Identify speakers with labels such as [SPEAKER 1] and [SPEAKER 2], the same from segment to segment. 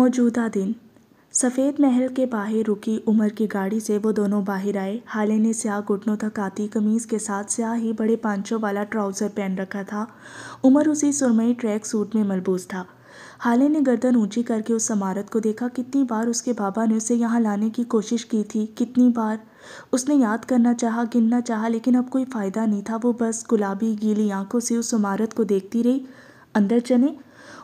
[SPEAKER 1] मौजूदा दिन सफ़ेद महल के बाहर रुकी उमर की गाड़ी से वो दोनों बाहर आए हाले ने स्याह घुटनों तक आती कमीज़ के साथ स्याह ही बड़े पांचों वाला ट्राउज़र पहन रखा था उमर उसी सुरमई ट्रैक सूट में मलबूस था हाले ने गर्दन ऊंची करके उस इमारत को देखा कितनी बार उसके बाबा ने उसे यहाँ लाने की कोशिश की थी कितनी बार उसने याद करना चाहा गिनना चाहा लेकिन अब कोई फ़ायदा नहीं था वो बस गुलाबी गीली आंखों से उस इमारत को देखती रही अंदर चने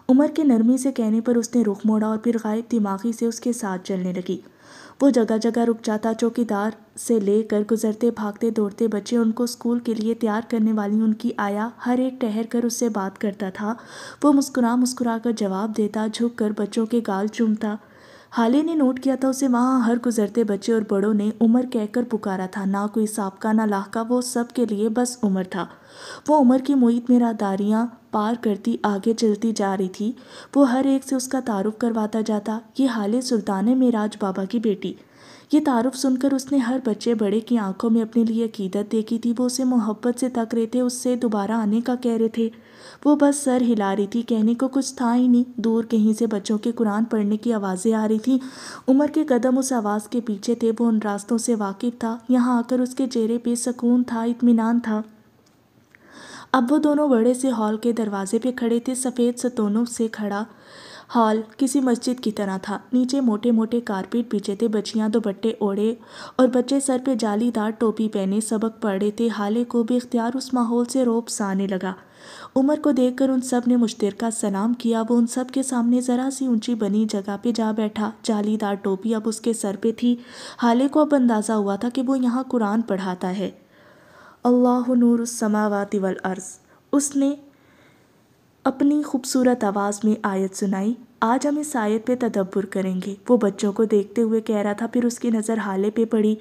[SPEAKER 1] उमर के नरमी से कहने पर उसने रुख मोड़ा और फिर गायब दिमागी से उसके साथ चलने लगी वो जगह जगह रुक जाता चौकीदार से लेकर गुजरते भागते दौड़ते बच्चे उनको स्कूल के लिए तैयार करने वाली उनकी आया हर एक ठहर कर उससे बात करता था वो मुस्कुरा मुस्कुरा कर जवाब देता झुक कर बच्चों के गाल चूमता हाले ने नोट किया था उसे वहाँ हर गुजरते बच्चे और बड़ों ने उमर कहकर पुकारा था ना कोई साबका ना लाह का वो सब के लिए बस उमर था वो उमर की मुहित में रादारियाँ पार करती आगे चलती जा रही थी वो हर एक से उसका तारुफ करवाता जाता ये हाले सुल्तान है मेराज बाबा की बेटी ये तारुफ सुनकर उसने हर बच्चे बड़े की आंखों में अपने लिए अकीदत देखी थी वो उसे मोहब्बत से तक रहे थे उससे दोबारा आने का कह रहे थे वो बस सर हिला रही थी कहने को कुछ था ही नहीं दूर कहीं से बच्चों के कुरान पढ़ने की आवाज़ें आ रही थी उमर के कदम उस आवाज़ के पीछे थे वो उन रास्तों से वाकिफ था यहाँ आकर उसके चेहरे पर सुकून था इत्मीनान था अब वो दोनों बड़े से हॉल के दरवाजे पे खड़े थे सफ़ेद सतोनों से खड़ा हॉल किसी मस्जिद की तरह था नीचे मोटे मोटे कारपेट बिछे थे बच्चियां दोपट्टे ओढ़े और बच्चे सर पे जालीदार टोपी पहने सबक पड़े थे हाले को भी इख्तियार उस माहौल से रोब साने लगा उमर को देखकर उन सब ने मुश्तरका सलाम किया वो उन सब के सामने ज़रा सी ऊंची बनी जगह पे जा बैठा जालीदार टोपी अब उसके सर पे थी हाले को अब अंदाज़ा हुआ था कि वो यहाँ कुरान पढ़ाता है अल्लाह नूर समावाति वल अर्ज़ उसने अपनी खूबसूरत आवाज़ में आयत सुनाई आज हम इस आयत पे तदब्बर करेंगे वो बच्चों को देखते हुए कह रहा था फिर उसकी नज़र हाले पे पड़ी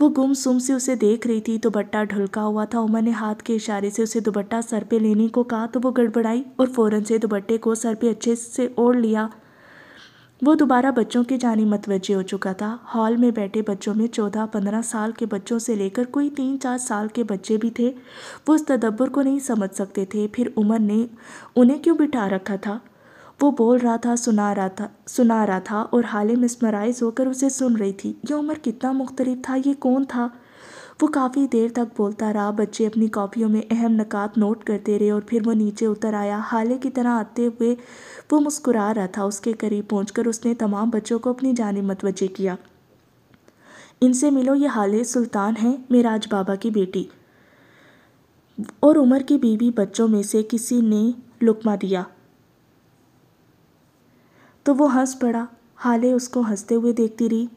[SPEAKER 1] वो गुम सुम से उसे देख रही थी बट्टा ढुलका हुआ था उमर ने हाथ के इशारे से उसे दुपट्टा सर पे लेने को कहा तो वो गड़बड़ाई और फ़ौरन से दुबट्टे को सर पे अच्छे से ओढ़ लिया वो दोबारा बच्चों की जाने मतवजे हो चुका था हॉल में बैठे बच्चों में चौदह पंद्रह साल के बच्चों से लेकर कोई तीन चार साल के बच्चे भी थे वो उस तदब्बर को नहीं समझ सकते थे फिर उमर ने उन्हें क्यों बिठा रखा था वो बोल रहा था सुना रहा था सुना रहा था और हाल मिसमराइज होकर उसे सुन रही थी ये उम्र कितना मुख्तलिफ था ये कौन था वो काफ़ी देर तक बोलता रहा बच्चे अपनी कॉपियों में अहम नकात नोट करते रहे और फिर वो नीचे उतर आया हाले की तरह आते हुए वो मुस्कुरा रहा था उसके करीब कर उसने तमाम बच्चों को अपनी जानब मतवजे किया इनसे मिलो ये हाले सुल्तान है मेराज बाबा की बेटी और उमर की बीवी बच्चों में से किसी ने लुकमा दिया तो वो हंस पड़ा हाले उसको हंसते हुए देखती रही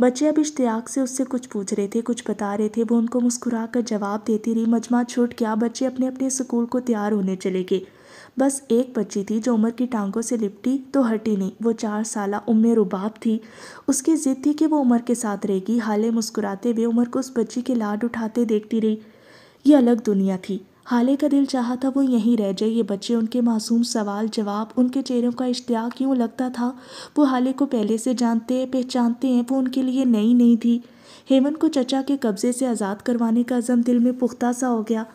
[SPEAKER 1] बच्चे अब इश्तियाक से उससे कुछ पूछ रहे थे कुछ बता रहे थे वो उनको मुस्कुरा कर जवाब देती रही मजमा छूट क्या बच्चे अपने अपने स्कूल को तैयार होने चले गए बस एक बच्ची थी जो उमर की टांगों से लिपटी तो हटी नहीं वो चार साल उम्र रुबाब थी उसकी ज़िद थी कि वो उमर के साथ रहेगी हाले मुस्कुराते हुए उमर को उस बच्ची के लाड उठाते देखती रही ये अलग दुनिया थी हाले का दिल चाहा था वो यहीं रह जाए ये बच्चे उनके मासूम सवाल जवाब उनके चेहरों का इश्तिया क्यों लगता था वो हाले को पहले से जानते हैं पहचानते हैं वो उनके लिए नई नहीं थी हेमंत को चचा के कब्ज़े से आज़ाद करवाने का अज़म दिल में पुख्ता सा हो गया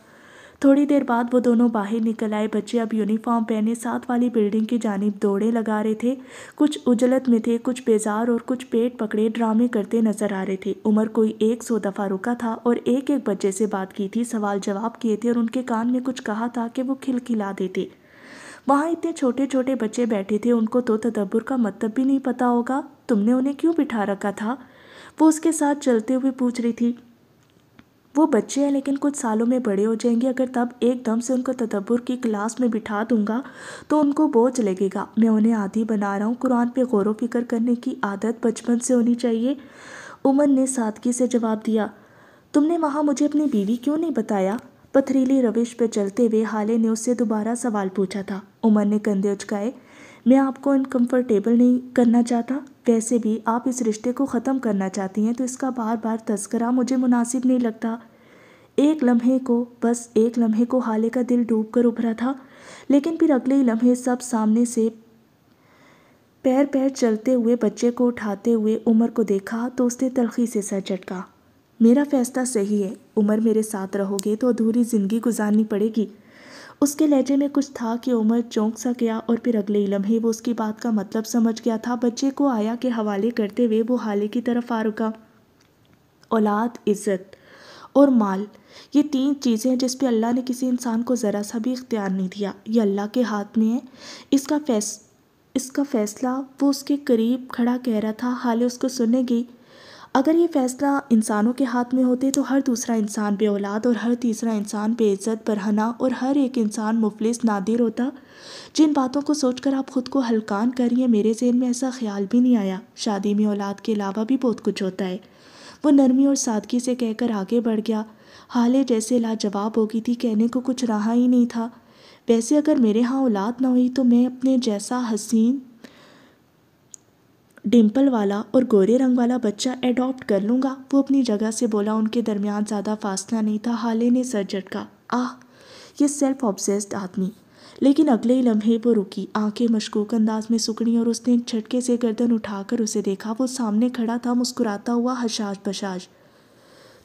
[SPEAKER 1] थोड़ी देर बाद वो दोनों बाहर निकल आए बच्चे अब यूनिफॉर्म पहने साथ वाली बिल्डिंग की जानब दौड़े लगा रहे थे कुछ उजलत में थे कुछ बेजार और कुछ पेट पकड़े ड्रामे करते नजर आ रहे थे उम्र कोई एक सौ दफ़ा रुका था और एक एक बच्चे से बात की थी सवाल जवाब किए थे और उनके कान में कुछ कहा था कि वो खिलखिला देते वहाँ इतने छोटे छोटे बच्चे बैठे थे उनको तो तदब्बर का मतलब भी नहीं पता होगा तुमने उन्हें क्यों बिठा रखा था वो उसके साथ चलते हुए पूछ रही थी वो बच्चे हैं लेकिन कुछ सालों में बड़े हो जाएंगे अगर तब एकदम से उनको तदब्बर की क्लास में बिठा दूंगा तो उनको बोझ लगेगा मैं उन्हें आदि बना रहा हूँ कुरान पे गौर फिक्र करने की आदत बचपन से होनी चाहिए उमर ने सादगी से जवाब दिया तुमने वहाँ मुझे अपनी बीवी क्यों नहीं बताया पथरीली रविश पर चलते हुए हाले ने उससे दोबारा सवाल पूछा था उमर ने कंधे उचकाए मैं आपको अनकम्फर्टेबल नहीं करना चाहता वैसे भी आप इस रिश्ते को ख़त्म करना चाहती हैं तो इसका बार बार तस्करा मुझे मुनासिब नहीं लगता एक लम्हे को बस एक लम्हे को हाले का दिल डूब कर उभरा था लेकिन फिर अगले ही लम्हे सब सामने से पैर पैर चलते हुए बच्चे को उठाते हुए उमर को देखा तो उसने तलखी से सर झटका मेरा फैसला सही है उमर मेरे साथ रहोगे तो अधूरी ज़िंदगी गुजारनी पड़ेगी उसके लहजे में कुछ था कि उमर चौंक सा गया और फिर अगले ही लम्हे वो उसकी बात का मतलब समझ गया था बच्चे को आया के हवाले करते हुए वो हाले की तरफ आ रुका औलाद इज़्ज़त और माल ये तीन चीज़ें जिस पे अल्लाह ने किसी इंसान को ज़रा सा भी इख्तियार नहीं दिया ये अल्लाह के हाथ में है इसका फैस इसका फ़ैसला वो उसके करीब खड़ा कह रहा था हाले उसको सुने गई अगर ये फ़ैसला इंसानों के हाथ में होते तो हर दूसरा इंसान बे औलाद और हर तीसरा इंसान बेइज्जत बरहना और हर एक इंसान मुफलिस नादिर होता जिन बातों को सोचकर आप ख़ुद को हलकान करिए मेरे जहन में ऐसा ख्याल भी नहीं आया शादी में औलाद के अलावा भी बहुत कुछ होता है वो नरमी और सादगी से कहकर आगे बढ़ गया ही जैसे लाजवाब हो गई थी कहने को कुछ रहा ही नहीं था वैसे अगर मेरे यहाँ औलाद ना हुई तो मैं अपने जैसा हसीन डिम्पल वाला और गोरे रंग वाला बच्चा एडॉप्ट कर लूँगा वो अपनी जगह से बोला उनके दरमियान ज़्यादा फासला नहीं था हाले ने सर झटका आह ये सेल्फ ऑब्जेस्ड आदमी लेकिन अगले ही लम्हे वो रुकी आंखें मशकूक अंदाज में सुकड़ी और उसने एक झटके से गर्दन उठाकर उसे देखा वो सामने खड़ा था मुस्कुराता हुआ हशाज बशाश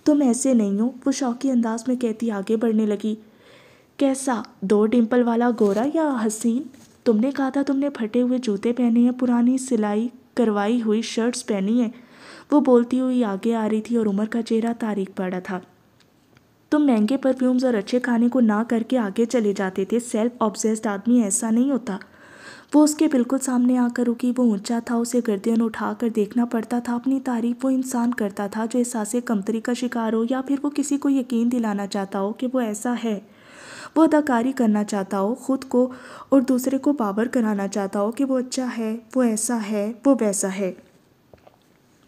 [SPEAKER 1] तुम ऐसे नहीं हो वो शौकी अंदाज में कहती आगे बढ़ने लगी कैसा दो डिम्पल वाला गोरा या हसीन तुमने कहा था तुमने फटे हुए जूते पहने हैं पुरानी सिलाई करवाई हुई शर्ट्स पहनी है वो बोलती हुई आगे आ रही थी और उमर का चेहरा तारीख पड़ा था तुम तो महंगे परफ्यूम्स और अच्छे खाने को ना करके आगे चले जाते थे सेल्फ ऑब्जेस्ड आदमी ऐसा नहीं होता वो उसके बिल्कुल सामने आकर रुकी वो ऊंचा था उसे गर्दन उठाकर देखना पड़ता था अपनी तारीफ वो इंसान करता था जो एहसास कमतरी का शिकार हो या फिर वो किसी को यकीन दिलाना चाहता हो कि वो ऐसा है वो अदाकारी करना चाहता हो ख़ुद को और दूसरे को पावर कराना चाहता हो कि वो अच्छा है वो ऐसा है वो वैसा है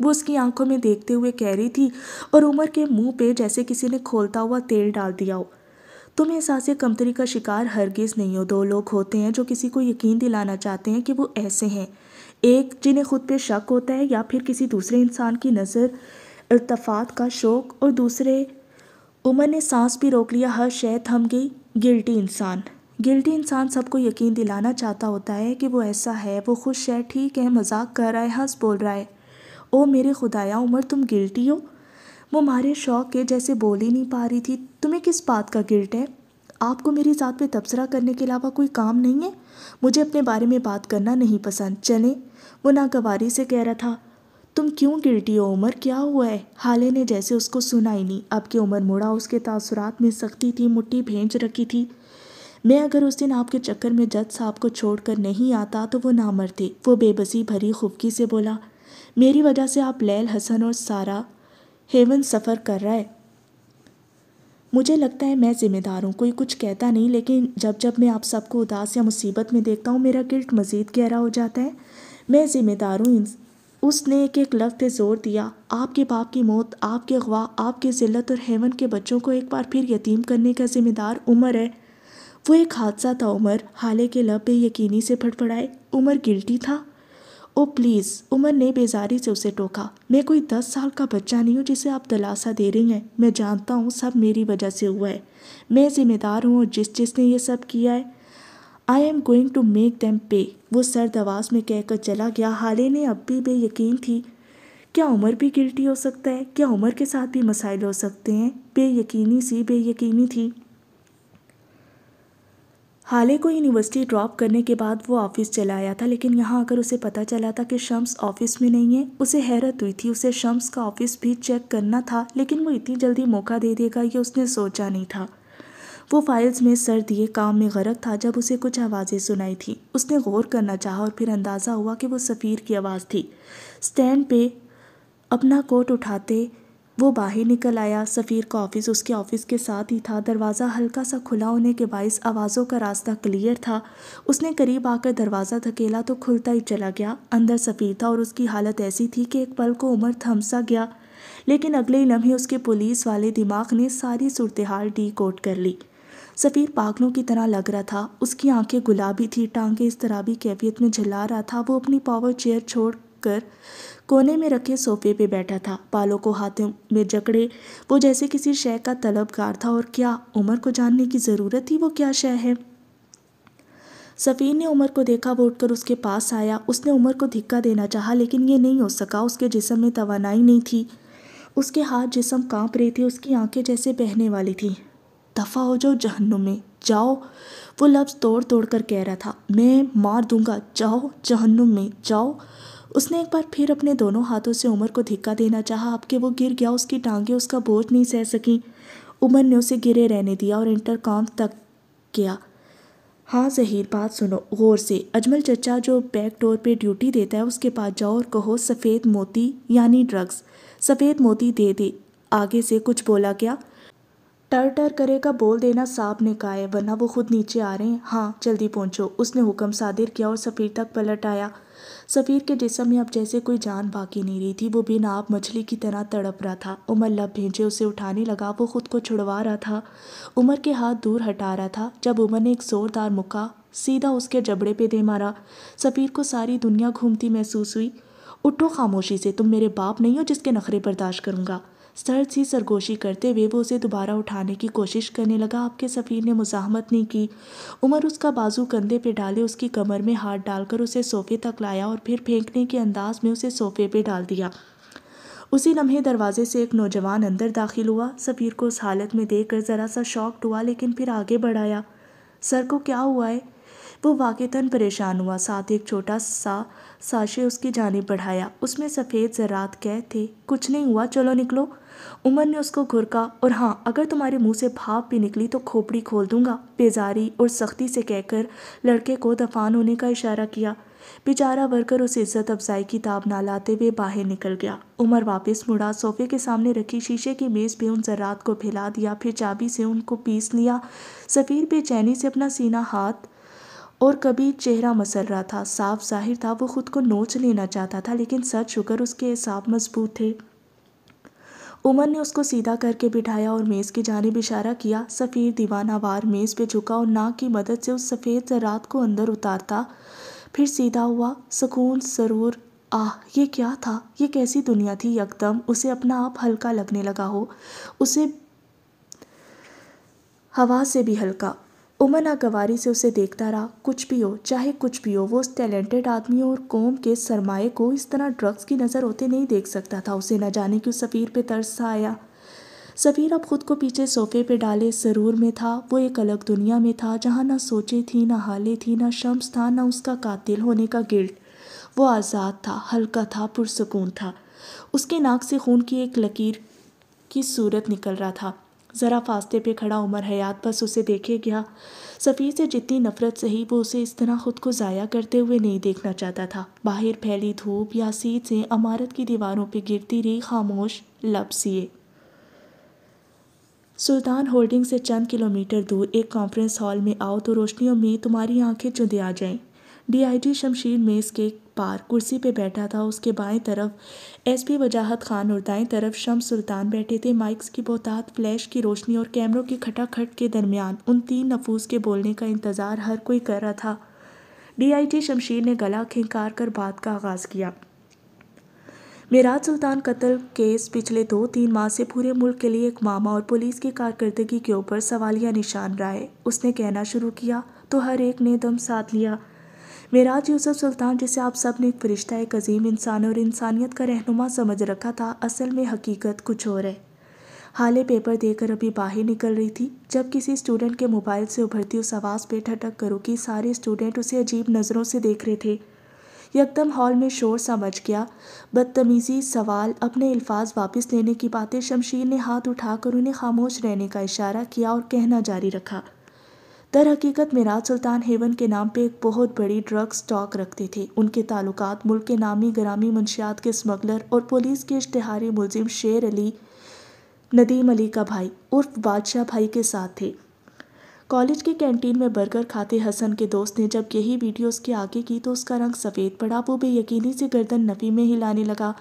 [SPEAKER 1] वो उसकी आंखों में देखते हुए कह रही थी और उमर के मुंह पे जैसे किसी ने खोलता हुआ तेल डाल दिया हो तुम एहसास कमतरी का शिकार हरगिज़ नहीं हो दो लोग होते हैं जो किसी को यकीन दिलाना चाहते हैं कि वो ऐसे हैं एक जिन्हें खुद पे शक होता है या फिर किसी दूसरे इंसान की नज़र अल्तफात का शौक़ और दूसरे उमर ने सांस भी रोक लिया हर शह थम गई गिल्टी इंसान गिल्टी इंसान सबको यकीन दिलाना चाहता होता है कि वो ऐसा है वो खुश है ठीक है मजाक कर रहा है हंस बोल रहा है ओ मेरे खुदाया उमर तुम गिल्टी हो वो मारे शौक के जैसे बोल ही नहीं पा रही थी तुम्हें किस बात का गिल्ट है आपको मेरी ज़ात पे तबसरा करने के अलावा कोई काम नहीं है मुझे अपने बारे में बात करना नहीं पसंद चलें वो नागवारी से कह रहा था तुम क्यों गिल्टी हो उमर क्या हुआ है हाले ने जैसे उसको सुना ही नहीं अब कि उमर मुड़ा उसके तासुरात में सख्ती थी मुट्ठी भेंच रखी थी मैं अगर उस दिन आपके चक्कर में जज साहब को छोड़कर नहीं आता तो वो ना मरते वो बेबसी भरी खुफकी से बोला मेरी वजह से आप लैल हसन और सारा हेवन सफ़र कर रहा है मुझे लगता है मैं ज़िम्मेदार हूँ कोई कुछ कहता नहीं लेकिन जब जब मैं आप सबको उदास या मुसीबत में देखता हूँ मेरा गिल्ट मज़ीद गहरा हो जाता है मैं ज़िम्मेदार हूँ उसने एक एक लफ्ज़ ज़ोर दिया आपके बाप की मौत आपके अगवा आपके ज़िलत और हेमन के बच्चों को एक बार फिर यतीम करने का जिम्मेदार उमर है वो एक हादसा था उमर हाले के लब पे यकीनी से फटफड़ाए उमर गिल्टी था ओ प्लीज़ उमर ने बेजारी से उसे टोका मैं कोई दस साल का बच्चा नहीं हूँ जिसे आप दलासा दे रही हैं मैं जानता हूँ सब मेरी वजह से हुआ है मैं ज़िम्मेदार हूँ और जिस जिसने ये सब किया है I am going to make them pay वो सर्द आवाज़ में कहकर चला गया हाले ने अब भी बेयकीन थी क्या उमर भी गिल्टी हो सकता है क्या उमर के साथ भी मसाइल हो सकते हैं बेयकीनी सी बेयकीनी थी हाले को यूनिवर्सिटी ड्रॉप करने के बाद वो ऑफ़िस चला आया था लेकिन यहाँ आकर उसे पता चला था कि शम्स ऑफ़िस में नहीं है उसे हैरत हुई थी उसे शम्स का ऑफ़िस भी चेक करना था लेकिन वो इतनी जल्दी मौका दे देगा ये उसने सोचा नहीं था वो फाइल्स में सर दिए काम में गरक था जब उसे कुछ आवाज़ें सुनाई थी उसने गौर करना चाहा और फिर अंदाज़ा हुआ कि वो सफ़ीर की आवाज़ थी स्टैंड पे अपना कोट उठाते वो बाहर निकल आया सफ़ीर का ऑफिस उसके ऑफिस के साथ ही था दरवाज़ा हल्का सा खुला होने के बायस आवाज़ों का रास्ता क्लियर था उसने करीब आकर दरवाज़ा धकेला तो खुलता ही चला गया अंदर सफ़ीर था और उसकी हालत ऐसी थी कि एक पल को उम्र थमसा गया लेकिन अगले ही लम्हे उसके पुलिस वाले दिमाग ने सारी सूरत हाल डी कोट कर ली सफ़ीर पागलों की तरह लग रहा था उसकी आंखें गुलाबी थी टांगे इस तरह भी कैफियत में झला रहा था वो अपनी पावर चेयर छोड़ कर कोने में रखे सोफे पे बैठा था बालों को हाथों में जकड़े वो जैसे किसी शय का तलबगार था और क्या उमर को जानने की ज़रूरत थी वो क्या शय है सफ़ीर ने उमर को देखा वो उठकर उसके पास आया उसने उमर को धिक्का देना चाहा लेकिन ये नहीं हो सका उसके जिसम में तोानाई नहीं थी उसके हाथ जिसम कांप रहे थे उसकी आंखें जैसे बहने वाली थीं दफ़ा हो जाओ जहन्नुम में जाओ वो लफ्ज़ तोड़ तोड़ कर कह रहा था मैं मार दूंगा जाओ जहन्नुम में जाओ उसने एक बार फिर अपने दोनों हाथों से उमर को धिक्का देना चाहा अब वो गिर गया उसकी टांगें उसका बोझ नहीं सह सकी उमर ने उसे गिरे रहने दिया और इंटरकॉम तक किया हाँ जहीर बात सुनो गौर से अजमल चचा जो बैक डोर पे ड्यूटी देता है उसके पास जाओ और कहो सफ़ेद मोती यानी ड्रग्स सफ़ेद मोती दे दे आगे से कुछ बोला गया टर टर करेगा बोल देना साहब ने कहा है वरना वो खुद नीचे आ रहे हैं हाँ जल्दी पहुँचो उसने हुक्म सादिर किया और सफ़ीर तक पलट आया सफ़ीर के जिसम में अब जैसे कोई जान बाकी नहीं रही थी वो बिन आप मछली की तरह तड़प रहा था उमर लब भेजे उसे उठाने लगा वो खुद को छुड़वा रहा था उमर के हाथ दूर हटा रहा था जब उमर ने एक ज़ोरदार मुक्का सीधा उसके जबड़े पे दे मारा सफ़ीर को सारी दुनिया घूमती महसूस हुई उठो खामोशी से तुम मेरे बाप नहीं हो जिसके नखरे बर्दाश्त करूँगा सर सी सरगोशी करते हुए वो उसे दोबारा उठाने की कोशिश करने लगा आपके सफ़ीर ने मुजामत नहीं की उमर उसका बाजू कंधे पर डाले उसकी कमर में हाथ डालकर उसे सोफ़े तक लाया और फिर फेंकने के अंदाज में उसे सोफ़े पर डाल दिया उसी लम्हे दरवाजे से एक नौजवान अंदर दाखिल हुआ सफ़ीर को उस हालत में देख कर ज़रा सा शॉक्ड हुआ लेकिन फिर आगे बढ़ाया सर को क्या हुआ है वो वाकता परेशान हुआ साथ एक छोटा सा साशे उसकी जानब बढ़ाया उसमें सफ़ेद ज़रात कैद थे कुछ नहीं हुआ चलो निकलो उमर ने उसको घुरका और हाँ अगर तुम्हारे मुंह से भाप भी निकली तो खोपड़ी खोल दूंगा बेजारी और सख्ती से कहकर लड़के को दफान होने का इशारा किया बेचारा वर्कर उस इज्जत अफजाई की ताब ना लाते हुए बाहर निकल गया उमर वापस मुड़ा सोफे के सामने रखी शीशे की मेज़ पे उन जरात को फैला दिया फिर चाबी से उनको पीस लिया सफ़ीर बेचैनी से अपना सीना हाथ और कभी चेहरा मसल रहा था साफ जाहिर था वो खुद को नोच लेना चाहता था लेकिन सच शुक्र उसके हिसाब मजबूत थे उमर ने उसको सीधा करके बिठाया और मेज़ की जानब इशारा किया सफ़ीर वार मेज़ पे झुका और नाक की मदद से उस सफ़ेद ज़रात को अंदर उतारता फिर सीधा हुआ सुकून सरूर आह ये क्या था ये कैसी दुनिया थी यकदम उसे अपना आप हल्का लगने लगा हो उसे हवा से भी हल्का उमर नागवारी से उसे देखता रहा कुछ भी हो चाहे कुछ भी हो वो उस टैलेंटेड आदमी और कौम के सरमाए को इस तरह ड्रग्स की नज़र होते नहीं देख सकता था उसे न जाने क्यों सफ़ीर पे तरस आया सफ़ीर अब ख़ुद को पीछे सोफे पे डाले सरूर में था वो एक अलग दुनिया में था जहाँ ना सोचे थी ना हाले थी ना शम्स था ना उसका कातिल होने का गिल्ट वो आज़ाद था हल्का था पुरसकून था उसके नाक से खून की एक लकीर की सूरत निकल रहा था ज़रा फास्ते पे खड़ा उमर हयात बस उसे देखे गया सफ़ी से जितनी नफ़रत सही वो उसे इस तरह ख़ुद को ज़ाया करते हुए नहीं देखना चाहता था बाहर फैली धूप या सीत से अमारत की दीवारों पे गिरती रही खामोश लब सिए सुल्तान होल्डिंग से चंद किलोमीटर दूर एक कॉन्फ्रेंस हॉल में आओ तो रोशनियों में तुम्हारी आंखें चुंदे आ जाएं डीआईजी शमशीर मेज़ के पार कुर्सी पे बैठा था उसके बाएं तरफ एसपी वजाहत खान और दाएं तरफ शम सुल्तान बैठे थे माइक्स की बोतात फ्लैश की रोशनी और कैमरों की खटाखट के दरमियान उन तीन नफूस के बोलने का इंतज़ार हर कोई कर रहा था डीआईजी शमशीर ने गला खिंकार कर बात का आगाज़ किया मेराज सुल्तान कत्ल केस पिछले दो तीन माह से पूरे मुल्क के लिए एक मामा और पुलिस की कारकर्दगी के ऊपर सवालिया निशान रहा है उसने कहना शुरू किया तो हर एक ने दम साथ लिया मेराज यूसुफ सुल्तान जिसे आप सब ने एक फरिश्ता एक अजीम इंसान और इंसानियत का रहनुमा समझ रखा था असल में हकीकत कुछ और है हाले पेपर देकर अभी बाहर निकल रही थी जब किसी स्टूडेंट के मोबाइल से उभरती उस आवाज़ पे ठटक करो कि सारे स्टूडेंट उसे अजीब नज़रों से देख रहे थे यकदम हॉल में शोर समझ गया बदतमीज़ी सवाल अपने अल्फाज वापस लेने की बातें शमशीर ने हाथ उठाकर उन्हें खामोश रहने का इशारा किया और कहना जारी रखा दर हकीकत मिराज सुल्तान हेवन के नाम पे एक बहुत बड़ी ड्रग स्टॉक रखते थे उनके ताल्लुकात मुल्क के नामी ग्रामी मंशियात के स्मगलर और पुलिस के इश्तहारी मुलजिम शेर अली नदीम अली का भाई उर्फ बादशाह भाई के साथ थे कॉलेज के कैंटीन में बर्गर खाते हसन के दोस्त ने जब यही वीडियो उसके आगे की तो उसका रंग सफ़ेद पड़ा वो बेयकीनी से गर्दन नफी में हिलाने लगा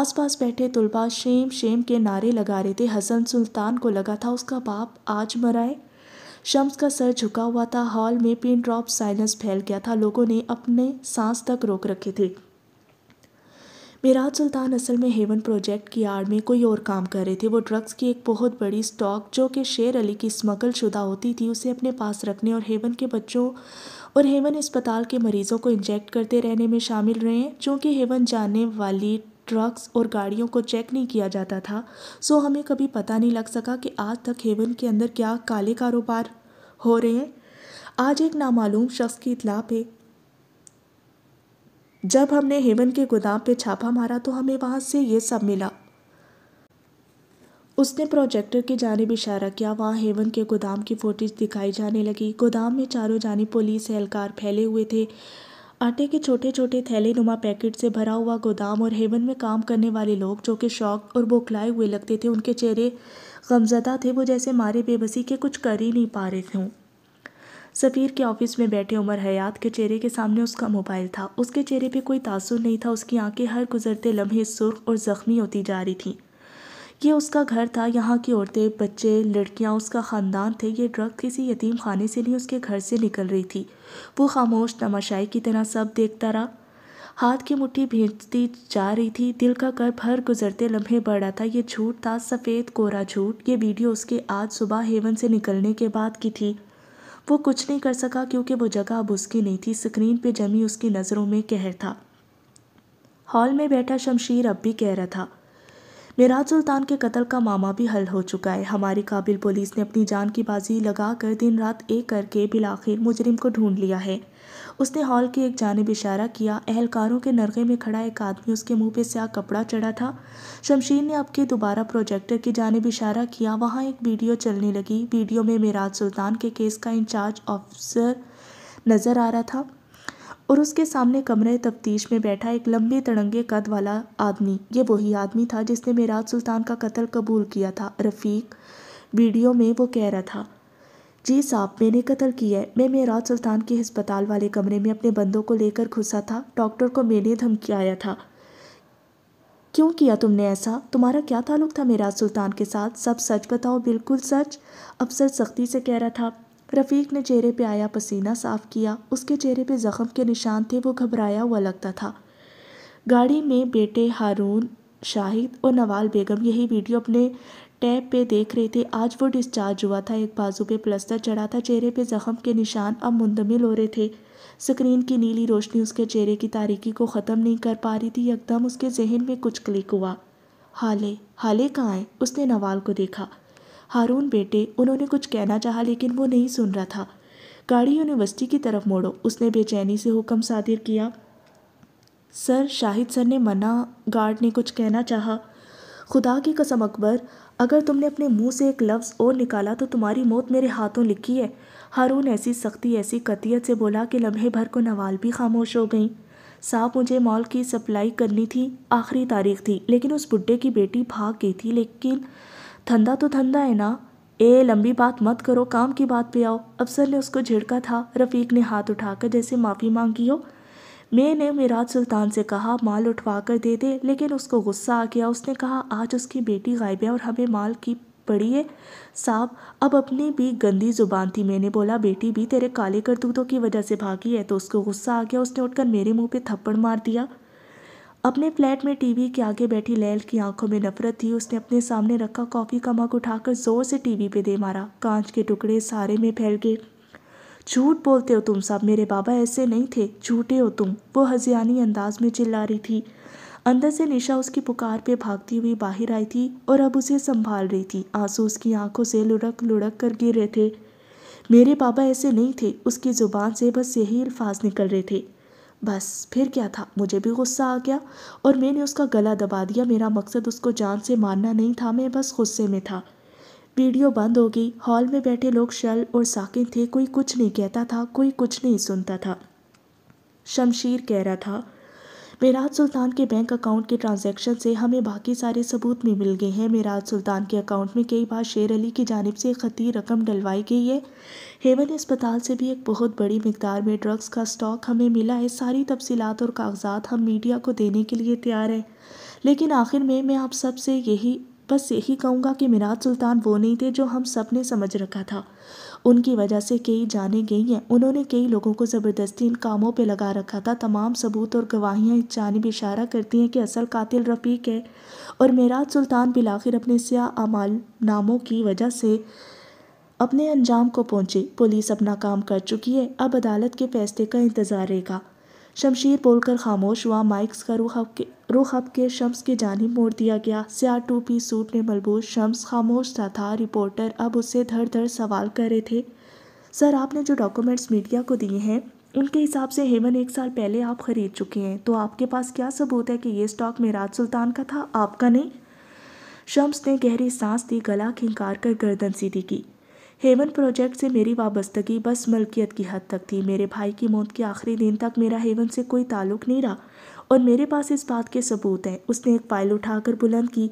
[SPEAKER 1] आसपास बैठे तुलबा शेम शेम के नारे लगा रहे थे हसन सुल्तान को लगा था उसका बाप आज मराए शम्स का सर झुका हुआ था हॉल में पिन ड्रॉप साइलेंस फैल गया था लोगों ने अपने सांस तक रोक रखे थे मेराज सुल्तान असल में हेवन प्रोजेक्ट की आड़ में कोई और काम कर रहे थे वो ड्रग्स की एक बहुत बड़ी स्टॉक जो कि शेर अली की स्मगल शुदा होती थी उसे अपने पास रखने और हेवन के बच्चों और हेवन अस्पताल के मरीजों को इंजेक्ट करते रहने में शामिल रहे हैं चूँकि हेवन जाने वाली ट्रक्स और गाड़ियों को चेक नहीं किया जाता था सो हमें कभी पता नहीं लग सका कि आज तक हेवन के अंदर क्या काले कारोबार हो रहे हैं आज एक नामालूम शख्स की इतला पे जब हमने हेवन के गोदाम पे छापा मारा तो हमें वहाँ से ये सब मिला उसने प्रोजेक्टर की जानब इशारा किया वहाँ हेवन के गोदाम की फोटेज दिखाई जाने लगी गोदाम में चारों जानी पुलिस एहलकार फैले हुए थे आटे के छोटे छोटे थैले नुमा पैकेट से भरा हुआ गोदाम और हेवन में काम करने वाले लोग जो कि शौक और बौखलाए हुए लगते थे उनके चेहरे गमजदा थे वो जैसे मारे बेबसी के कुछ कर ही नहीं पा रहे थे सफ़ीर के ऑफिस में बैठे उमर हयात के चेहरे के सामने उसका मोबाइल था उसके चेहरे पे कोई तासुर नहीं था उसकी आंखें हर गुजरते लम्हे सुर्ख और ज़ख्मी होती जा रही थीं ये उसका घर था यहाँ की औरतें बच्चे लड़कियाँ उसका ख़ानदान थे ये ड्रग किसी यतीम खाने से नहीं उसके घर से निकल रही थी वो खामोश तमाशाई की तरह सब देखता रहा हाथ की मुट्ठी भेजती जा रही थी दिल का कर भर गुजरते लम्हे बढ़ रहा था ये झूठ था सफ़ेद कोरा झूठ ये वीडियो उसके आज सुबह हेवन से निकलने के बाद की थी वो कुछ नहीं कर सका क्योंकि वो जगह अब उसकी नहीं थी स्क्रीन पे जमी उसकी नज़रों में कहर था हॉल में बैठा शमशीर अब भी कह रहा था मेराज सुल्तान के कत्ल का मामा भी हल हो चुका है हमारी काबिल पुलिस ने अपनी जान की बाजी लगा कर दिन रात एक करके बिलाखिर मुजरिम को ढूंढ लिया है उसने हॉल की एक जानब इशारा किया अहलकारों के नरगे में खड़ा एक आदमी उसके मुंह पे स्या कपड़ा चढ़ा था शमशीर ने आपके दोबारा प्रोजेक्टर की जानब इशारा किया वहाँ एक वीडियो चलने लगी वीडियो में मेराज सुल्तान के केस का इंचार्ज ऑफिसर नज़र आ रहा था और उसके सामने कमरे तफ्तीश में बैठा एक लंबे तड़ंगे कद वाला आदमी ये वही आदमी था जिसने मेराज सुल्तान का कत्ल कबूल किया था रफ़ीक वीडियो में वो कह रहा था जी साहब मैंने कत्ल किया है मैं मेराज सुल्तान के अस्पताल वाले कमरे में अपने बंदों को लेकर घुसा था डॉक्टर को मैंने धमकियाया था क्यों किया तुमने ऐसा तुम्हारा क्या ताल्लुक था मेराज सुल्तान के साथ सब सच बताओ बिल्कुल सच अफसर सख्ती से कह रहा था रफ़ीक ने चेहरे पे आया पसीना साफ किया उसके चेहरे पे ज़ख़म के निशान थे वो घबराया हुआ लगता था गाड़ी में बेटे हारून शाहिद और नवाल बेगम यही वीडियो अपने टैब पे देख रहे थे आज वो डिस्चार्ज हुआ था एक बाजू पे प्लस्तर चढ़ा था चेहरे पे ज़ख़म के निशान अब मुंतमिल हो रहे थे स्क्रीन की नीली रोशनी उसके चेहरे की तारीकी को ख़त्म नहीं कर पा रही थी एकदम उसके जहन में कुछ क्लिक हुआ हाले हाले कहाँ है उसने नवाल को देखा हारून बेटे उन्होंने कुछ कहना चाहा लेकिन वो नहीं सुन रहा था गाड़ी यूनिवर्सिटी की तरफ मोड़ो उसने बेचैनी से हुक्म सादिर किया सर शाहिद सर ने मना गार्ड ने कुछ कहना चाहा खुदा की कसम अकबर अगर तुमने अपने मुंह से एक लफ्ज़ और निकाला तो तुम्हारी मौत मेरे हाथों लिखी है हारून ऐसी सख्ती ऐसी कतियत से बोला कि लम्हे भर को नवाल भी खामोश हो गई साहब मुझे मॉल की सप्लाई करनी थी आखिरी तारीख थी लेकिन उस बुढ़े की बेटी भाग गई थी लेकिन धंधा तो धंधा है ना ए लंबी बात मत करो काम की बात पे आओ अफसर ने उसको झिड़का था रफ़ीक ने हाथ उठाकर जैसे माफ़ी मांगी हो मैंने मिराज सुल्तान से कहा माल उठवा कर दे दे लेकिन उसको गुस्सा आ गया उसने कहा आज उसकी बेटी गायब है और हमें माल की पड़ी है साहब अब अपनी भी गंदी ज़ुबान थी मैंने बोला बेटी भी तेरे काले करतूतों की वजह से भागी है तो उसको गुस्सा आ गया उसने उठकर मेरे मुंह पे थप्पड़ मार दिया अपने फ्लैट में टीवी के आगे बैठी लैल की आंखों में नफरत थी उसने अपने सामने रखा कॉफ़ी का मग उठाकर ज़ोर से टीवी पे दे मारा कांच के टुकड़े सारे में फैल गए झूठ बोलते हो तुम साहब मेरे बाबा ऐसे नहीं थे झूठे हो तुम वो हजियानी अंदाज में चिल्ला रही थी अंदर से निशा उसकी पुकार पे भागती हुई बाहर आई थी और अब उसे संभाल रही थी आंसू उसकी आंखों से लुढ़क लुढ़क कर गिर रहे थे मेरे बाबा ऐसे नहीं थे उसकी ज़ुबान से बस यही अल्फाज निकल रहे थे बस फिर क्या था मुझे भी गुस्सा आ गया और मैंने उसका गला दबा दिया मेरा मकसद उसको जान से मारना नहीं था मैं बस गुस्से में था वीडियो बंद हो गई हॉल में बैठे लोग शल और साकिन थे कोई कुछ नहीं कहता था कोई कुछ नहीं सुनता था शमशीर कह रहा था मेराज सुल्तान के बैंक अकाउंट के ट्रांजैक्शन से हमें बाकी सारे सबूत भी मिल गए हैं मेराज सुल्तान के अकाउंट में कई बार शेर अली की जानब से खती रकम डलवाई गई है हेवन अस्पताल से भी एक बहुत बड़ी मकदार में ड्रग्स का स्टॉक हमें मिला है सारी तफसीत और कागजात हम मीडिया को देने के लिए तैयार हैं लेकिन आखिर में मैं आप सब से यही बस यही कहूँगा कि मिराज सुल्तान वो नहीं थे जो हम सब ने समझ रखा था उनकी वजह से कई जाने गई हैं उन्होंने कई लोगों को ज़बरदस्ती इन कामों पे लगा रखा था तमाम सबूत और गवाहियाँ इस जानब इशारा करती हैं कि असल कातिल रफ़ीक है और मेराज सुल्तान बिलाखिर अपने स्या अमाल नामों की वजह से अपने अंजाम को पहुंचे पुलिस अपना काम कर चुकी है अब अदालत के फैसले का इंतज़ार रहेगा शमशीर बोलकर खामोश हुआ माइक्स का रुख के रुख अब के शम्स की जानब मोड़ दिया गया सिया टू पी सूट ने मलबूस शम्स खामोश सा था रिपोर्टर अब उससे धर धर सवाल कर रहे थे सर आपने जो डॉक्यूमेंट्स मीडिया को दिए हैं उनके हिसाब से हेमन एक साल पहले आप ख़रीद चुके हैं तो आपके पास क्या सबूत है कि ये स्टॉक मेराज सुल्तान का था आपका नहीं शम्स ने गहरी सांस दी गला खिंकार कर गर्दन सीधी की हेवन प्रोजेक्ट से मेरी वाबस्तगी बस मलकियत की हद तक थी मेरे भाई की मौत के आखिरी दिन तक मेरा हेवन से कोई ताल्लुक़ नहीं रहा और मेरे पास इस बात के सबूत हैं उसने एक फाइल उठाकर बुलंद की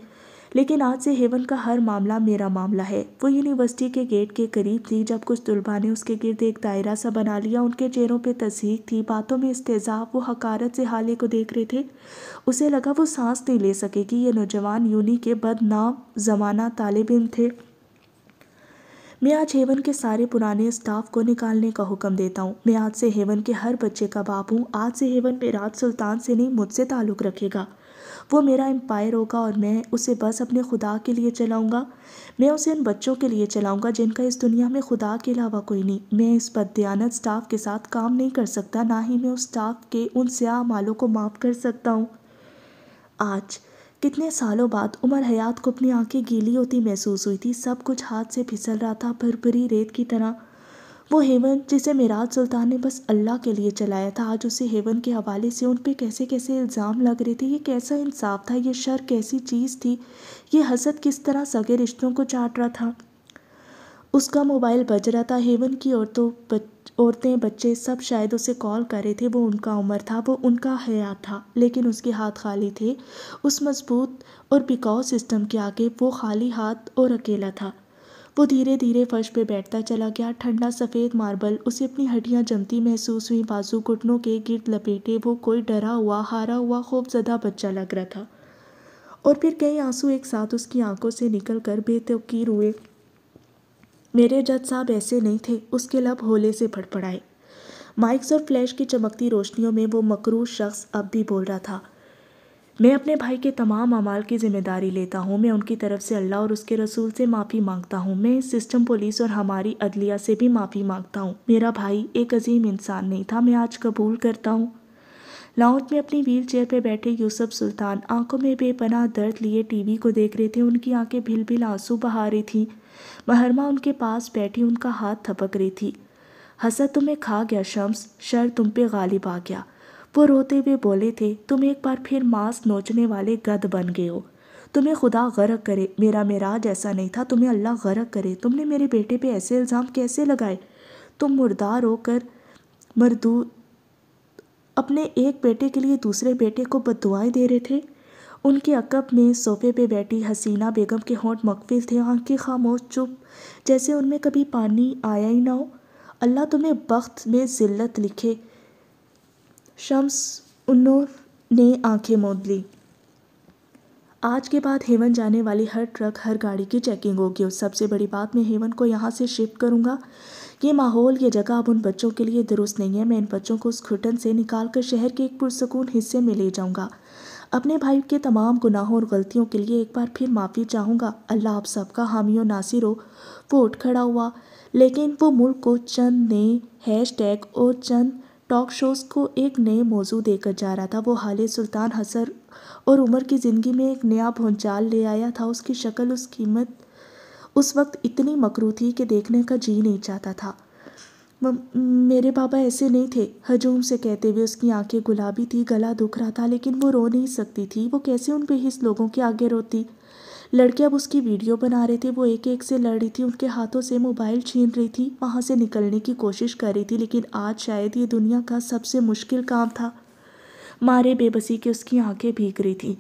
[SPEAKER 1] लेकिन आज से हेवन का हर मामला मेरा मामला है वो यूनिवर्सिटी के गेट के करीब थी जब कुछ तुलबा ने उसके गिर्द एक दायरा सा बना लिया उनके चेहरों पे तस्दीक थी बातों में इस्तेजाब वो हकारत से हाले को देख रहे थे उसे लगा वो सांस नहीं ले सकेगी ये नौजवान यूनी के बदनाम जमाना तालब थे मैं आज हेवन के सारे पुराने स्टाफ को निकालने का हुक्म देता हूँ मैं आज से हेवन के हर बच्चे का बाप हूँ आज से हेवन मेराज सुल्तान से नहीं मुझसे ताल्लुक़ रखेगा वो मेरा एम्पायर होगा और मैं उसे बस अपने खुदा के लिए चलाऊँगा मैं उसे उन बच्चों के लिए चलाऊँगा जिनका इस दुनिया में खुदा के अलावा कोई नहीं मैं इस बदयानत स्टाफ के साथ काम नहीं कर सकता ना ही मैं उस स्टाफ के उन स्या मालों को माफ़ कर सकता हूँ आज कितने सालों बाद उमर हयात को अपनी आंखें गीली होती महसूस हुई थी सब कुछ हाथ से फिसल रहा था भरभरी रेत की तरह वो हेवन जिसे मिराज सुल्तान ने बस अल्लाह के लिए चलाया था आज उसे हेवन के हवाले से उन पर कैसे कैसे इल्ज़ाम लग रहे थे ये कैसा इंसाफ था ये शर कैसी चीज़ थी ये हसद किस तरह सगे रिश्तों को चाट रहा था उसका मोबाइल बज रहा था हेवन की और तो औरतें बच्चे सब शायद उसे कॉल कर रहे थे वो उनका उम्र था वो उनका हया था लेकिन उसके हाथ खाली थे उस मजबूत और बिकाऊ सिस्टम के आगे वो खाली हाथ और अकेला था वो धीरे धीरे फर्श पे बैठता चला गया ठंडा सफ़ेद मार्बल उसे अपनी हड्डियां जमती महसूस हुई बाजू घुटनों के गिरद लपेटे वो कोई डरा हुआ हारा हुआ खौफजदा बच्चा लग रहा था और फिर कई आंसू एक साथ उसकी आंखों से निकल कर बेतकीर हुए मेरे जज साहब ऐसे नहीं थे उसके लब होले से फड़फड़ाए माइक्स और फ्लैश की चमकती रोशनियों में वो मकरू शख्स अब भी बोल रहा था मैं अपने भाई के तमाम अमाल की जिम्मेदारी लेता हूँ मैं उनकी तरफ से अल्लाह और उसके रसूल से माफ़ी मांगता हूँ मैं सिस्टम पुलिस और हमारी अदलिया से भी माफ़ी मांगता हूँ मेरा भाई एक अजीम इंसान नहीं था मैं आज कबूल करता हूँ लाउंज में अपनी व्हील चेयर पर बैठे यूसुफ सुल्तान आंखों में बेपनाह दर्द लिए टीवी को देख रहे थे उनकी आंखें भिल भिल आंसू बहा रही थीं महरमा उनके पास बैठी उनका हाथ थपक रही थी हसद तुम्हें खा गया शम्स शर तुम पे गालिब आ गया वो रोते हुए बोले थे तुम एक बार फिर मांस नोचने वाले गद बन गए हो तुम्हें खुदा गरक करे मेरा मेराज ऐसा नहीं था तुम्हें अल्लाह गरक करे तुमने मेरे बेटे पे ऐसे इल्ज़ाम कैसे लगाए तुम मुर्दार होकर मरदू अपने एक बेटे के लिए दूसरे बेटे को बदुआएँ दे रहे थे उनके अकब में सोफे पे बैठी हसीना बेगम के होंठ मकफिल थे आंखें खामोश चुप जैसे उनमें कभी पानी आया ही ना हो अल्लाह तुम्हें बख्त में ज़िल्लत लिखे शम्स उन्होंने आंखें मोद ली आज के बाद हेवन जाने वाली हर ट्रक हर गाड़ी की चेकिंग होगी और सबसे बड़ी बात मैं हेवन को यहाँ से शिफ्ट करूँगा ये माहौल ये जगह अब उन बच्चों के लिए दुरुस्त नहीं है मैं इन बच्चों को उस घुटन से निकाल कर शहर के एक पुरसकून हिस्से में ले जाऊँगा अपने भाई के तमाम गुनाहों और गलतियों के लिए एक बार फिर माफ़ी चाहूँगा अल्लाह आप सबका हामियों नासिर हो वो उठ खड़ा हुआ लेकिन वो मुल्क को चंद ने हैश टैग और चंद टॉक शोज़ को एक नए मौजू देकर जा रहा था वो हाल सुल्तान हसर और उमर की ज़िंदगी में एक नया भूचाल ले आया था उसकी शक्ल उस कीमत उस वक्त इतनी मकरू थी कि देखने का जी नहीं चाहता था मेरे पापा ऐसे नहीं थे हजूम से कहते हुए उसकी आंखें गुलाबी थी गला दुख रहा था लेकिन वो रो नहीं सकती थी वो कैसे उन बेहिस लोगों के आगे रोती लड़के अब उसकी वीडियो बना रहे थे वो एक एक से लड़ रही थी उनके हाथों से मोबाइल छीन रही थी वहाँ से निकलने की कोशिश कर रही थी लेकिन आज शायद ये दुनिया का सबसे मुश्किल काम था मारे बेबसी के उसकी आंखें भीग रही थी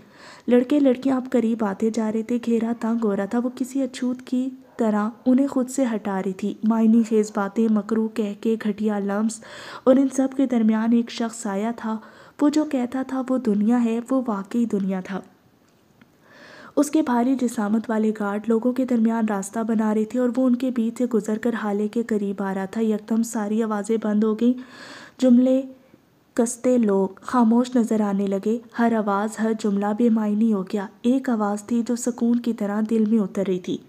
[SPEAKER 1] लड़के लड़कियां अब करीब आते जा रहे थे घेरा था गोरा था वो किसी अछूत की तरह उन्हें खुद से हटा रही थी मायनी खेज़ बातें मकरू कह के घटिया लम्स और इन सब के दरमियान एक शख्स आया था वो जो कहता था वो दुनिया है वो वाकई दुनिया था उसके भारी जिसामत वाले गार्ड लोगों के दरमियान रास्ता बना रहे थे और वो उनके बीच से गुजर कर हाले के करीब आ रहा था यकदम सारी आवाज़ें बंद हो गईं जुमले कसते लोग खामोश नज़र आने लगे हर आवाज़ हर जुमला बेमायनी हो गया एक आवाज़ थी जो सुकून की तरह दिल में उतर रही थी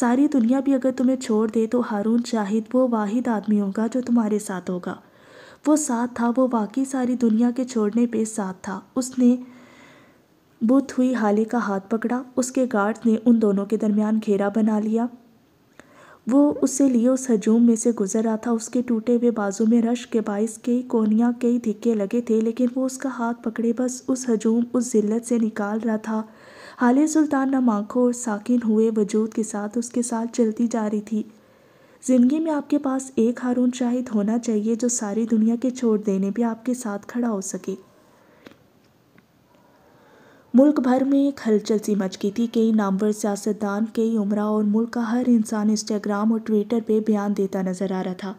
[SPEAKER 1] सारी दुनिया भी अगर तुम्हें छोड़ दे तो हारून शाहिद वो वाहिद आदमी होगा जो तुम्हारे साथ होगा वो साथ था वो वाकई सारी दुनिया के छोड़ने पे साथ था उसने बुत हुई हाले का हाथ पकड़ा उसके गार्ड ने उन दोनों के दरमियान घेरा बना लिया वो उससे लिए उस हजूम में से गुजर रहा था उसके टूटे हुए बाजू में रश के बाइस कई कोनियाँ कई धिक्के लगे थे लेकिन वो उसका हाथ पकड़े बस उस हजूम उस जिल्लत से निकाल रहा था हालिया सुल्तान नम आँखों और साकिन हुए वजूद के साथ उसके साथ चलती जा रही थी ज़िंदगी में आपके पास एक हारून शाहिद होना चाहिए जो सारी दुनिया के छोड़ देने भी आपके साथ खड़ा हो सके मुल्क भर में एक हलचल सी मच गई थी कई नामवर सियासतदान कई उम्र और मुल्क का हर इंसान इंस्टाग्राम और ट्विटर पे बयान देता नज़र आ रहा था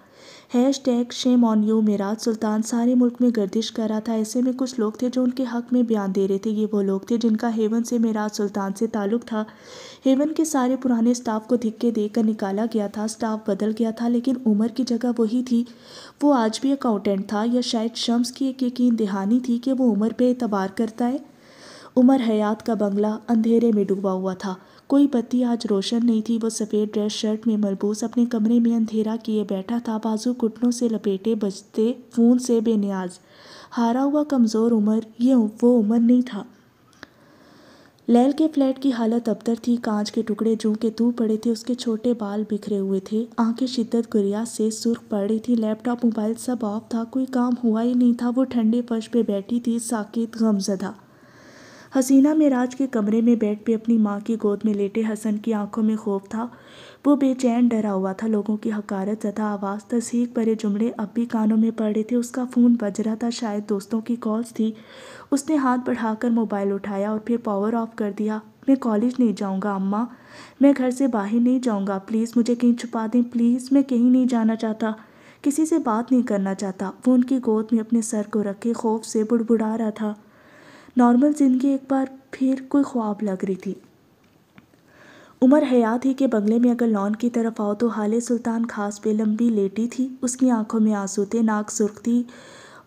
[SPEAKER 1] hashtag shame on you Meraj Sultan सारे मुल्क में गर्दिश कर रहा था ऐसे में कुछ लोग थे जो उनके हक में बयान दे रहे थे ये वो लोग थे जिनका हेवन से मेराज सुल्तान से ताल्लुक था हेवन के सारे पुराने स्टाफ को धिक्के देकर निकाला गया था स्टाफ बदल गया था लेकिन उमर की जगह वही थी वो आज भी अकाउंटेंट था या शायद शम्स की एक यकीन दहानी थी कि वो उमर पर एतबार करता है उमर हयात का बंगला अंधेरे में डूबा हुआ था कोई बत्ती आज रोशन नहीं थी वो सफ़ेद ड्रेस शर्ट में मलबूस अपने कमरे में अंधेरा किए बैठा था बाजू घुटनों से लपेटे बजते फून से बेनियाज हारा हुआ कमज़ोर उमर ये वो उमर नहीं था लैल के फ्लैट की हालत अबतर थी कांच के टुकड़े जूं के तू पड़े थे उसके छोटे बाल बिखरे हुए थे आंखें शिद्दत गुरिया से सुर्ख पड़ रही थी लैपटॉप मोबाइल सब ऑफ था कोई काम हुआ ही नहीं था वो ठंडे फर्श पे बैठी थी साकेत गमजदा हसीना मेराज के कमरे में बेड पे अपनी माँ की गोद में लेटे हसन की आंखों में खौफ था वो बेचैन डरा हुआ था लोगों की हकारत तथा आवाज़ तस्क भरे जुमड़े अब भी कानों में पड़ रहे थे उसका फ़ोन बज रहा था शायद दोस्तों की कॉल्स थी उसने हाथ बढ़ाकर मोबाइल उठाया और फिर पावर ऑफ कर दिया मैं कॉलेज नहीं जाऊंगा अम्मा मैं घर से बाहर नहीं जाऊंगा प्लीज़ मुझे कहीं छुपा दें प्लीज़ मैं कहीं नहीं जाना चाहता किसी से बात नहीं करना चाहता वो उनकी गोद में अपने सर को रखे खौफ से बुड़बुड़ा रहा था नॉर्मल ज़िंदगी एक बार फिर कोई ख्वाब लग रही थी उमर हयात ही के बंगले में अगर लॉन की तरफ आओ तो हाले सुल्तान खास पे लंबी लेटी थी उसकी आंखों में आंसू थे नाक सुर्ख थी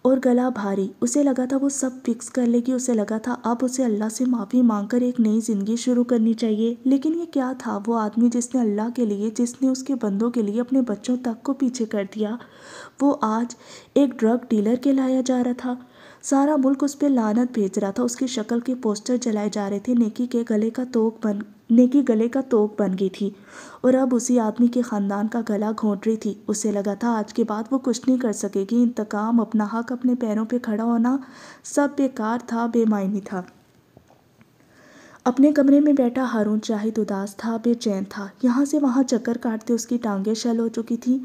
[SPEAKER 1] और गला भारी उसे लगा था वो सब फिक्स कर लेगी उसे लगा था अब उसे अल्लाह से माफ़ी मांगकर एक नई ज़िंदगी शुरू करनी चाहिए लेकिन ये क्या था वो आदमी जिसने अल्लाह के लिए जिसने उसके बंदों के लिए अपने बच्चों तक को पीछे कर दिया वो आज एक ड्रग डीलर के लाया जा रहा था सारा मुल्क उस पर लानत भेज रहा था उसकी शक्ल के पोस्टर जलाए जा रहे थे नेकी के गले का तोक बन नेकी गले का तोक बन गई थी और अब उसी आदमी के ख़ानदान का गला घोंट रही थी उसे लगा था आज के बाद वो कुछ नहीं कर सकेगी इंतकाम अपना हक अपने पैरों पे खड़ा होना सब बेकार था बेमायनी था अपने कमरे में बैठा हारून जाहिद उदास था बेचैन था यहाँ से वहाँ चक्कर काटते उसकी टांगें शल हो चुकी थी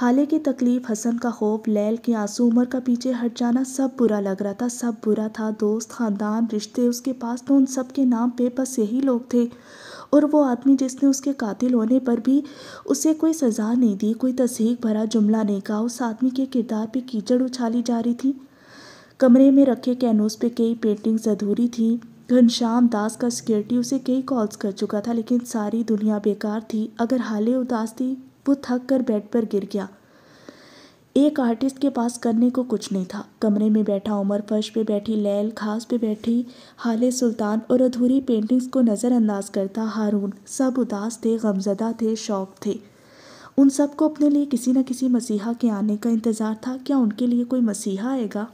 [SPEAKER 1] हाले की तकलीफ़ हसन का खौफ लैल के आंसू उमर का पीछे हट जाना सब बुरा लग रहा था सब बुरा था दोस्त ख़ानदान रिश्ते उसके पास तो उन सब के नाम पे बस यही लोग थे और वो आदमी जिसने उसके कातिल होने पर भी उसे कोई सज़ा नहीं दी कोई तस्दीक भरा जुमला नहीं कहा उस आदमी के किरदार पर कीचड़ उछाली जा रही थी कमरे में रखे कैनोस पे कई पेंटिंग्स अधूरी थी घनश्याम दास का सिक्योरिटी उसे कई कॉल्स कर चुका था लेकिन सारी दुनिया बेकार थी अगर हाले उदास थी वो थक कर बेड पर गिर गया एक आर्टिस्ट के पास करने को कुछ नहीं था कमरे में बैठा उमर फर्श पे बैठी लैल घास पे बैठी हाले सुल्तान और अधूरी पेंटिंग्स को नज़रअंदाज करता हारून सब उदास थे गमजदा थे शौक थे उन सबको अपने लिए किसी न किसी मसीहा के आने का इंतज़ार था क्या उनके लिए कोई मसीहा आएगा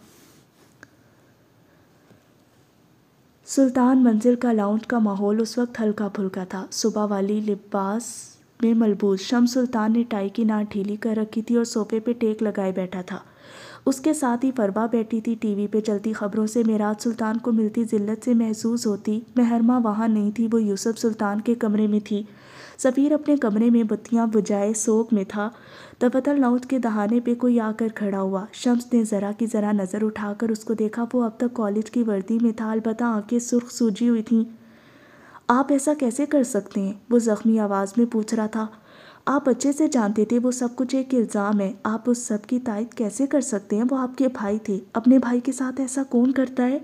[SPEAKER 1] सुल्तान मंजिल का लाउंज का माहौल उस वक्त हल्का फुल्का था सुबह वाली लिबास में मलबूज शम सुल्तान ने टाई की नाक ढीली कर रखी थी और सोफे पे टेक लगाए बैठा था उसके साथ ही फरबा बैठी थी टीवी पे चलती खबरों से मेराज सुल्तान को मिलती जिल्लत से महसूस होती महरमा वहाँ नहीं थी वो यूसुफ सुल्तान के कमरे में थी सफ़ीर अपने कमरे में बत्तियाँ बुझाए सोख में था तबतल नाउद के दहाने पे कोई आकर खड़ा हुआ शम्स ने ज़रा की ज़रा नज़र उठाकर उसको देखा वो अब तक कॉलेज की वर्दी में था अलबत् आँखें सुर्ख सूजी हुई थीं आप ऐसा कैसे कर सकते हैं वो ज़ख्मी आवाज़ में पूछ रहा था आप अच्छे से जानते थे वो सब कुछ एक इल्ज़ाम है आप उस सब की तायद कैसे कर सकते हैं वो आपके भाई थे अपने भाई के साथ ऐसा कौन करता है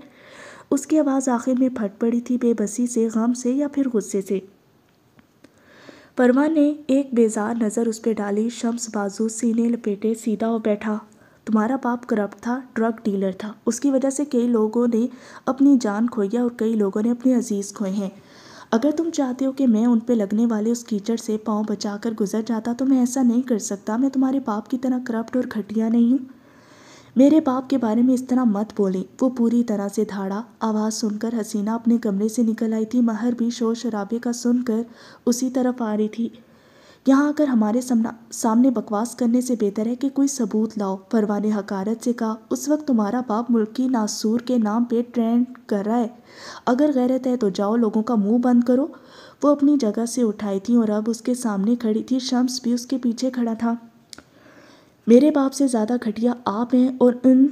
[SPEAKER 1] उसकी आवाज़ आखिर में फट पड़ी थी बेबसी से गम से या फिर गुस्से से परमा ने एक बेजार नज़र उस पर डाली शम्स बाजू सीने लपेटे सीधा हो बैठा तुम्हारा बाप करप्ट था ड्रग डीलर था उसकी वजह से कई लोगों ने अपनी जान खोई है और कई लोगों ने अपने अजीज़ खोए हैं अगर तुम चाहते हो कि मैं उन पर लगने वाले उस कीचड़ से पाँव बचा कर गुजर जाता तो मैं ऐसा नहीं कर सकता मैं तुम्हारे बाप की तरह करप्ट और घटिया नहीं हूँ मेरे बाप के बारे में इस तरह मत बोलें वो पूरी तरह से धाड़ा आवाज़ सुनकर हसीना अपने कमरे से निकल आई थी महर भी शोर शराबे का सुनकर उसी तरफ आ रही थी यहाँ आकर हमारे सामने बकवास करने से बेहतर है कि कोई सबूत लाओ परवान हकारत से कहा उस वक्त तुम्हारा बाप मुल्की नासूर के नाम पे ट्रेंड कर रहा है अगर गैरत है तो जाओ लोगों का मुंह बंद करो वो अपनी जगह से उठाई थी और अब उसके सामने खड़ी थी शम्स भी उसके पीछे खड़ा था मेरे बाप से ज़्यादा घटिया आप हैं और इन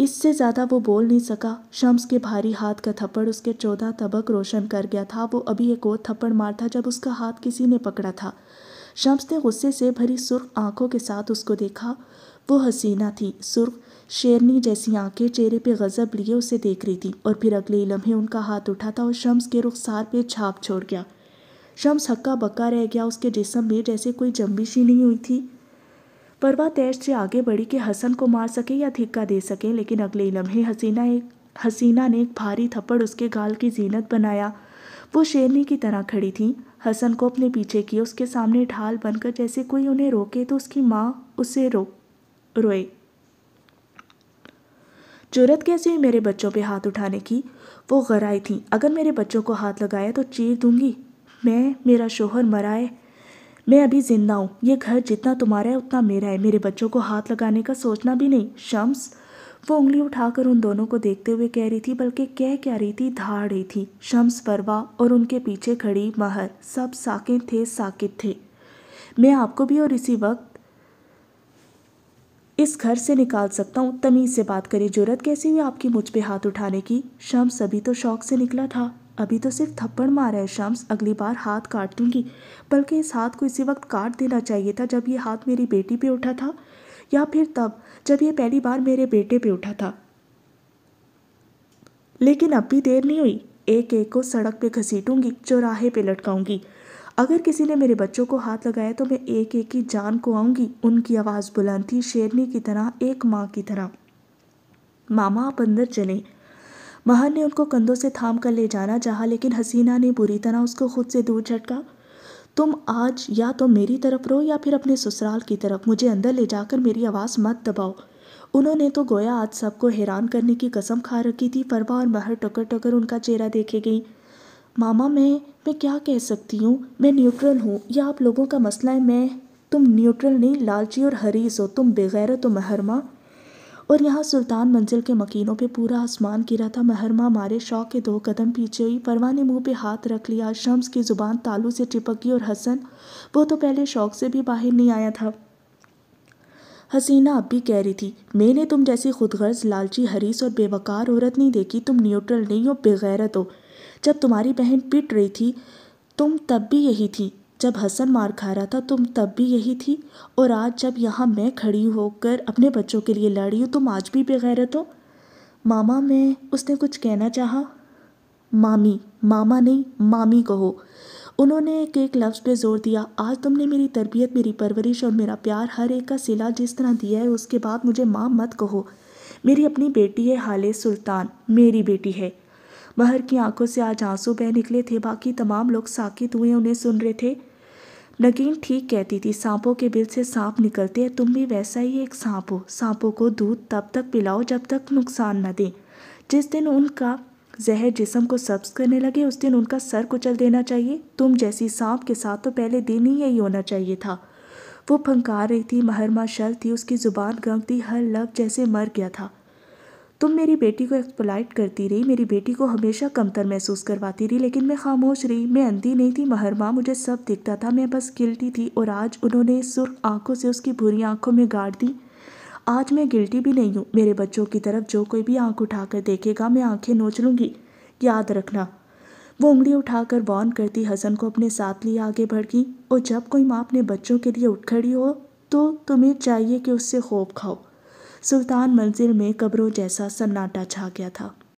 [SPEAKER 1] इससे ज़्यादा वो बोल नहीं सका शम्स के भारी हाथ का थप्पड़ उसके चौदह तबक रोशन कर गया था वो अभी एक और थप्पड़ मारता जब उसका हाथ किसी ने पकड़ा था शम्स ने गुस्से से भरी सुर्ख आंखों के साथ उसको देखा वो हसीना थी सुर्ख शेरनी जैसी आंखें चेहरे पे गजब लिए उसे देख रही थी और फिर अगले लम्हे उनका हाथ उठा था और शम्स के रुखसार पे छाप छोड़ गया शम्स हक्का बक्का रह गया उसके जिसम में जैसे कोई जम्बिश ही नहीं हुई थी परवा तैश से आगे बढ़ी कि हसन को मार सके या धिक्का दे सके लेकिन अगले लम्हे हसीना एक हसीना ने एक भारी थप्पड़ उसके गाल की जीनत बनाया वो शेरनी की तरह खड़ी थी हसन को अपने पीछे किए उसके सामने ढाल बनकर जैसे कोई उन्हें रोके तो उसकी माँ उसे रो रोए जरूरत कैसे हुई मेरे बच्चों पे हाथ उठाने की वो गराई थी अगर मेरे बच्चों को हाथ लगाया तो चीर दूंगी मैं मेरा शोहर मरा है मैं अभी ज़िंदा हूँ ये घर जितना तुम्हारा है उतना मेरा है मेरे बच्चों को हाथ लगाने का सोचना भी नहीं शम्स वो उंगली उठाकर उन दोनों को देखते हुए कह रही थी बल्कि कह क्या रही थी धाड़ रही थी शम्स परवा और उनके पीछे खड़ी महर सब साकिन थे साकित थे मैं आपको भी और इसी वक्त इस घर से निकाल सकता हूँ तमीज़ से बात करें जरूरत कैसी हुई आपकी मुझ पे हाथ उठाने की शम्स अभी तो शौक से निकला था अभी तो सिर्फ थप्पड़ मारा है शम्स अगली बार हाथ काट दूंगी बल्कि इस हाथ को इसी वक्त काट देना चाहिए था जब ये हाथ मेरी बेटी पे उठा था या फिर तब जब यह पहली बार मेरे बेटे पे उठा था लेकिन अब भी देर नहीं हुई एक एक को सड़क पे घसीटूंगी चौराहे पे लटकाऊंगी अगर किसी ने मेरे बच्चों को हाथ लगाया तो मैं एक एक की जान को आऊंगी उनकी आवाज़ बुलंद थी शेरनी की तरह एक माँ की तरह मामा आप अंदर चले महन ने उनको कंधों से थाम कर ले जाना चाहा लेकिन हसीना ने बुरी तरह उसको खुद से दूर झटका तुम आज या तो मेरी तरफ रहो या फिर अपने ससुराल की तरफ मुझे अंदर ले जाकर मेरी आवाज़ मत दबाओ उन्होंने तो गोया आज सबको हैरान करने की कसम खा रखी थी फरवा और महर टकर टकर उनका चेहरा देखे गई मामा मैं मैं क्या कह सकती हूँ मैं न्यूट्रल हूँ यह आप लोगों का मसला है मैं तुम न्यूट्रल नहीं लालची और हरीस हो तुम बेगैरत तो महरमा और यहाँ सुल्तान मंजिल के मकीनों पे पूरा आसमान गिरा था महरमा मारे शौक के दो कदम पीछे हुई परवा ने मुँह पे हाथ रख लिया शम्स की ज़ुबान तालू से चिपक गई और हसन वो तो पहले शौक से भी बाहर नहीं आया था हसीना अब भी कह रही थी मैंने तुम जैसी खुदगर्ज लालची हरीस और बेवकार औरत नहीं देखी तुम न्यूट्रल नहीं हो बेगैरत हो जब तुम्हारी बहन पिट रही थी तुम तब भी यही थी जब हसन मार खा रहा था तुम तब भी यही थी और आज जब यहाँ मैं खड़ी होकर अपने बच्चों के लिए लड़ी हूँ तुम आज भी बेगैरत हो मामा मैं उसने कुछ कहना चाहा मामी मामा नहीं मामी कहो उन्होंने एक एक लफ्ज़ पे जोर दिया आज तुमने मेरी तरबियत मेरी परवरिश और मेरा प्यार हर एक का सिला जिस तरह दिया है उसके बाद मुझे माँ मत कहो मेरी अपनी बेटी है हाले सुल्तान मेरी बेटी है महर की आंखों से आज आंसू बह निकले थे बाकी तमाम लोग साकित हुए उन्हें सुन रहे थे नगीन ठीक कहती थी सांपों के बिल से सांप निकलते हैं तुम भी वैसा ही एक सांप हो सांपों को दूध तब तक पिलाओ जब तक नुकसान न दें जिस दिन उनका जहर जिसम को सब्ज करने लगे उस दिन उनका सर कुचल देना चाहिए तुम जैसी सांप के साथ तो पहले दिन ही यही होना चाहिए था वो फंकार रही थी महरमा शल थी उसकी ज़ुबान गम थी हर लफ जैसे मर गया था तुम मेरी बेटी को एक्सप्लाइट करती रही मेरी बेटी को हमेशा कमतर महसूस करवाती रही लेकिन मैं खामोश रही मैं अंधी नहीं थी महरमा मुझे सब दिखता था मैं बस गिल्टी थी और आज उन्होंने सुर्ख आंखों से उसकी भूरी आंखों में गाड़ दी आज मैं गिल्टी भी नहीं हूँ मेरे बच्चों की तरफ जो कोई भी आँख उठाकर देखेगा मैं आँखें नोच लूँगी याद रखना वो उंगली उठाकर वॉन करती हसन को अपने साथ लिए आगे बढ़ गई और जब कोई माँ अपने बच्चों के लिए उठ खड़ी हो तो तुम्हें चाहिए कि उससे खौफ खाओ सुल्तान मंज़िल में कब्रों जैसा सन्नाटा छा गया था